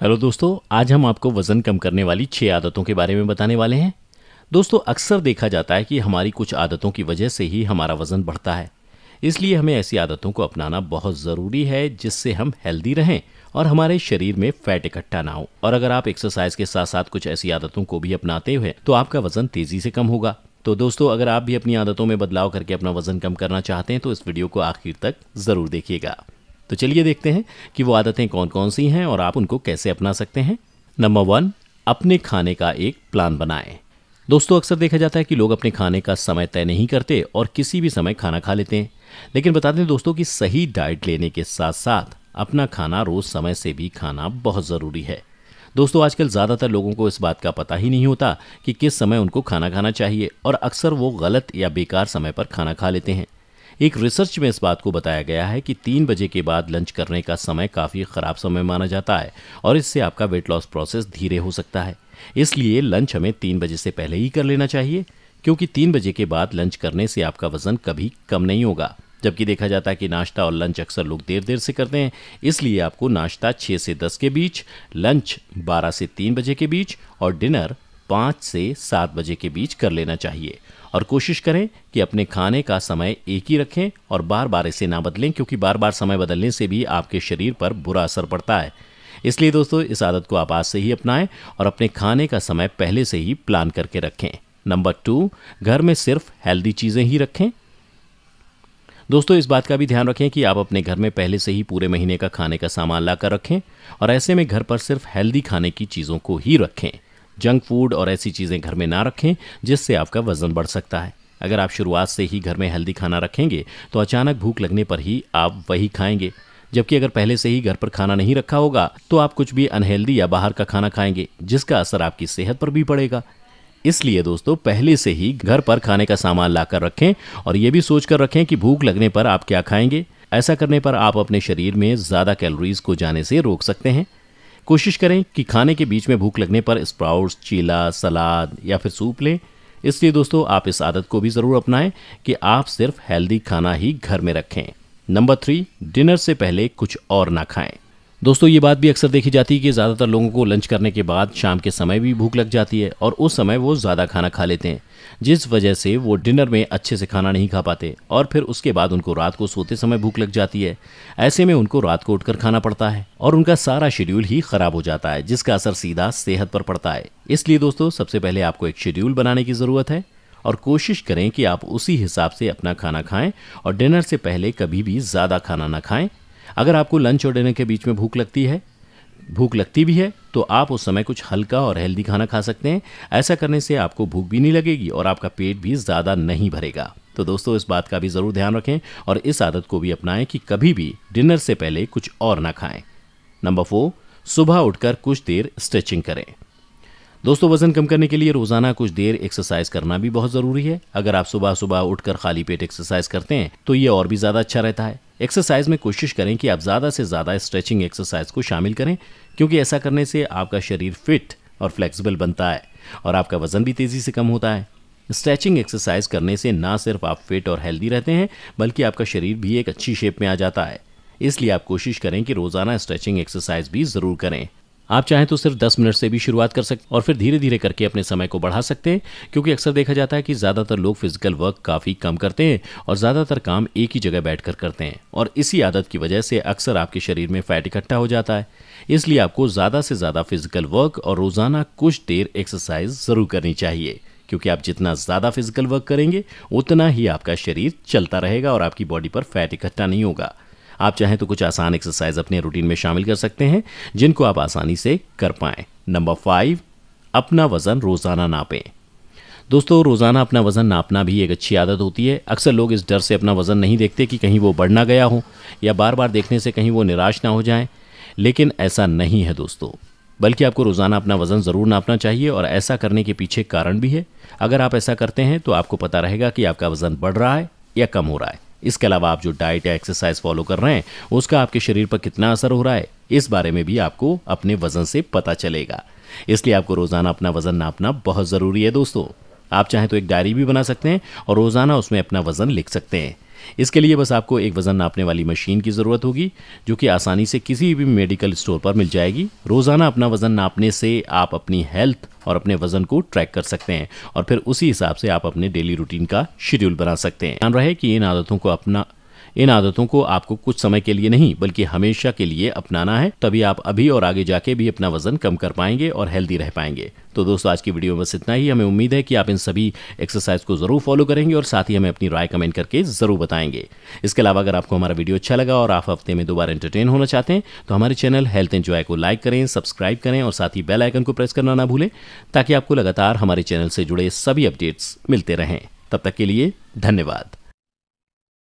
hello दोस्तों आज हम आपको वज़न कम करने वाली छः आदतों के बारे में बताने वाले हैं दोस्तों अक्सर देखा जाता है कि हमारी कुछ आदतों की वजह से ही हमारा वज़न बढ़ता है इसलिए हमें ऐसी आदतों को अपनाना बहुत ज़रूरी है जिससे हम हेल्दी रहें और हमारे शरीर में फैट इकट्ठा ना हो और अगर आप एक्सरसाइज के साथ साथ कुछ ऐसी आदतों को भी अपनाते हुए तो आपका वज़न तेज़ी से कम होगा तो दोस्तों अगर आप भी अपनी आदतों में बदलाव करके अपना वज़न कम करना चाहते हैं तो इस वीडियो को आखिर तक ज़रूर देखिएगा तो चलिए देखते हैं कि वो आदतें कौन कौन सी हैं और आप उनको कैसे अपना सकते हैं नंबर वन अपने खाने का एक प्लान बनाएं दोस्तों अक्सर देखा जाता है कि लोग अपने खाने का समय तय नहीं करते और किसी भी समय खाना खा लेते हैं लेकिन बता दें दोस्तों कि सही डाइट लेने के साथ साथ अपना खाना रोज समय से भी खाना बहुत ज़रूरी है दोस्तों आजकल ज़्यादातर लोगों को इस बात का पता ही नहीं होता कि किस समय उनको खाना खाना चाहिए और अक्सर वो गलत या बेकार समय पर खाना खा लेते हैं एक रिसर्च में इस बात को बताया गया है कि तीन बजे के बाद लंच करने का समय काफ़ी ख़राब समय माना जाता है और इससे आपका वेट लॉस प्रोसेस धीरे हो सकता है इसलिए लंच हमें तीन बजे से पहले ही कर लेना चाहिए क्योंकि तीन बजे के बाद लंच करने से आपका वजन कभी कम नहीं होगा जबकि देखा जाता है कि नाश्ता और लंच अक्सर लोग देर देर से करते हैं इसलिए आपको नाश्ता 6 से 10 के बीच लंच 12 से 3 बजे के बीच और डिनर पाँच से सात बजे के बीच कर लेना चाहिए और कोशिश करें कि अपने खाने का समय एक ही रखें और बार बार इसे ना बदलें क्योंकि बार बार समय बदलने से भी आपके शरीर पर बुरा असर पड़ता है इसलिए दोस्तों इस आदत को आप आज से ही अपनाएं और अपने खाने का समय पहले से ही प्लान करके रखें नंबर टू घर में सिर्फ हेल्दी चीज़ें ही रखें दोस्तों इस बात का भी ध्यान रखें कि आप अपने घर में पहले से ही पूरे महीने का खाने का सामान ला कर रखें और ऐसे में घर पर सिर्फ हेल्दी खाने की चीज़ों को ही रखें जंक फूड और ऐसी चीज़ें घर में ना रखें जिससे आपका वजन बढ़ सकता है अगर आप शुरुआत से ही घर में हेल्दी खाना रखेंगे तो अचानक भूख लगने पर ही आप वही खाएंगे जबकि अगर पहले से ही घर पर खाना नहीं रखा होगा तो आप कुछ भी अनहेल्दी या बाहर का खाना खाएंगे जिसका असर आपकी सेहत पर भी पड़ेगा इसलिए दोस्तों पहले से ही घर पर खाने का सामान लाकर रखें और ये भी सोचकर रखें कि भूख लगने पर आप क्या खाएंगे ऐसा करने पर आप अपने शरीर में ज़्यादा कैलोरीज को जाने से रोक सकते हैं कोशिश करें कि खाने के बीच में भूख लगने पर स्प्राउट्स चीला सलाद या फिर सूप लें इसलिए दोस्तों आप इस आदत को भी ज़रूर अपनाएं कि आप सिर्फ हेल्दी खाना ही घर में रखें नंबर थ्री डिनर से पहले कुछ और ना खाएं दोस्तों ये बात भी अक्सर देखी जाती है कि ज़्यादातर लोगों को लंच करने के बाद शाम के समय भी भूख लग जाती है और उस समय वो ज़्यादा खाना खा लेते हैं जिस वजह से वो डिनर में अच्छे से खाना नहीं खा पाते और फिर उसके बाद उनको रात को सोते समय भूख लग जाती है ऐसे में उनको रात को उठकर खाना पड़ता है और उनका सारा शेड्यूल ही ख़राब हो जाता है जिसका असर सीधा सेहत पर पड़ता है इसलिए दोस्तों सबसे पहले आपको एक शेड्यूल बनाने की ज़रूरत है और कोशिश करें कि आप उसी हिसाब से अपना खाना खाएं और डिनर से पहले कभी भी ज़्यादा खाना ना खाएं अगर आपको लंच और डिनर के बीच में भूख लगती है भूख लगती भी है तो आप उस समय कुछ हल्का और हेल्दी खाना खा सकते हैं ऐसा करने से आपको भूख भी नहीं लगेगी और आपका पेट भी ज़्यादा नहीं भरेगा तो दोस्तों इस बात का भी ज़रूर ध्यान रखें और इस आदत को भी अपनाएं कि कभी भी डिनर से पहले कुछ और ना खाएं नंबर फोर सुबह उठकर कुछ देर स्ट्रेचिंग करें दोस्तों वजन कम करने के लिए रोजाना कुछ देर एक्सरसाइज करना भी बहुत जरूरी है अगर आप सुबह सुबह उठकर खाली पेट एक्सरसाइज करते हैं तो ये और भी ज्यादा अच्छा रहता है एक्सरसाइज में कोशिश करें कि आप ज़्यादा से ज़्यादा स्ट्रेचिंग एक्सरसाइज को शामिल करें क्योंकि ऐसा करने से आपका शरीर फिट और फ्लेक्सिबल बनता है और आपका वजन भी तेज़ी से कम होता है स्ट्रेचिंग एक्सरसाइज करने से ना सिर्फ आप फिट और हेल्दी रहते हैं बल्कि आपका शरीर भी एक अच्छी शेप में आ जाता है इसलिए आप कोशिश करें कि रोज़ाना स्ट्रेचिंग एक्सरसाइज भी ज़रूर करें आप चाहें तो सिर्फ 10 मिनट से भी शुरुआत कर सकते हैं और फिर धीरे धीरे करके अपने समय को बढ़ा सकते हैं क्योंकि अक्सर देखा जाता है कि ज़्यादातर लोग फिजिकल वर्क काफ़ी कम करते हैं और ज़्यादातर काम एक ही जगह बैठ कर करते हैं और इसी आदत की वजह से अक्सर आपके शरीर में फैट इकट्ठा हो जाता है इसलिए आपको ज़्यादा से ज़्यादा फिजिकल वर्क और रोज़ाना कुछ देर एक्सरसाइज ज़रूर करनी चाहिए क्योंकि आप जितना ज़्यादा फिजिकल वर्क करेंगे उतना ही आपका शरीर चलता रहेगा और आपकी बॉडी पर फैट इकट्ठा नहीं होगा आप चाहें तो कुछ आसान एक्सरसाइज अपने रूटीन में शामिल कर सकते हैं जिनको आप आसानी से कर पाएं नंबर फाइव अपना वज़न रोज़ाना नापें दोस्तों रोज़ाना अपना वज़न नापना भी एक अच्छी आदत होती है अक्सर लोग इस डर से अपना वज़न नहीं देखते कि कहीं वो बढ़ ना गया हो या बार बार देखने से कहीं वो निराश ना हो जाए लेकिन ऐसा नहीं है दोस्तों बल्कि आपको रोज़ाना अपना वज़न ज़रूर नापना चाहिए और ऐसा करने के पीछे कारण भी है अगर आप ऐसा करते हैं तो आपको पता रहेगा कि आपका वज़न बढ़ रहा है या कम हो रहा है इसके अलावा आप जो डाइट या एक्सरसाइज फॉलो कर रहे हैं उसका आपके शरीर पर कितना असर हो रहा है इस बारे में भी आपको अपने वजन से पता चलेगा इसलिए आपको रोज़ाना अपना वजन नापना बहुत ज़रूरी है दोस्तों आप चाहें तो एक डायरी भी बना सकते हैं और रोज़ाना उसमें अपना वजन लिख सकते हैं इसके लिए बस आपको एक वज़न नापने वाली मशीन की ज़रूरत होगी जो कि आसानी से किसी भी मेडिकल स्टोर पर मिल जाएगी रोज़ाना अपना वज़न नापने से आप अपनी हेल्थ और अपने वजन को ट्रैक कर सकते हैं और फिर उसी हिसाब से आप अपने डेली रूटीन का शेड्यूल बना सकते हैं ध्यान रहे कि इन आदतों को अपना इन आदतों को आपको कुछ समय के लिए नहीं बल्कि हमेशा के लिए अपनाना है तभी आप अभी और आगे जाके भी अपना वजन कम कर पाएंगे और हेल्दी रह पाएंगे तो दोस्तों आज की वीडियो में बस इतना ही हमें उम्मीद है कि आप इन सभी एक्सरसाइज को जरूर फॉलो करेंगे और साथ ही हमें अपनी राय कमेंट करके जरूर बताएंगे इसके अलावा अगर आपको हमारा वीडियो अच्छा लगा और आप हफ्ते में दोबारा एंटरटेन होना चाहते हैं तो हमारे चैनल हेल्थ एंजॉय को लाइक करें सब्सक्राइब करें और साथ ही बेल आइकन को प्रेस करना ना भूलें ताकि आपको लगातार हमारे चैनल से जुड़े सभी अपडेट्स मिलते रहें तब तक के लिए धन्यवाद